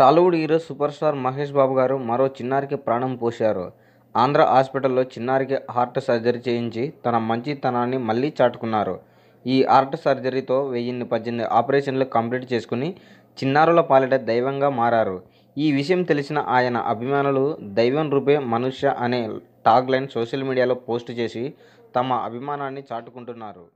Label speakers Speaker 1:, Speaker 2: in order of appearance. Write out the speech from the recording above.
Speaker 1: Tollywood hero superstar Mahesh Babu గారు మరో చిన్నారికి ప్రాణం పోశారు ఆంధ్ర హాస్పిటల్లో చిన్నారికి హార్ట్ సర్జరీ చేయించి తన మంచితనాన్ని మళ్ళీ చాటుకున్నారు ఈ హార్ట్ సర్జరీతో వెయ్యిన్ని పద్దెనిమిది ఆపరేషన్లు కంప్లీట్ చేసుకుని చిన్నారుల పాలిట దైవంగా మారారు ఈ విషయం తెలిసిన ఆయన అభిమానులు దైవం రూపే మనుష్య అనే టాగ్ లైన్ సోషల్ మీడియాలో పోస్ట్ చేసి తమ అభిమానాన్ని చాటుకుంటున్నారు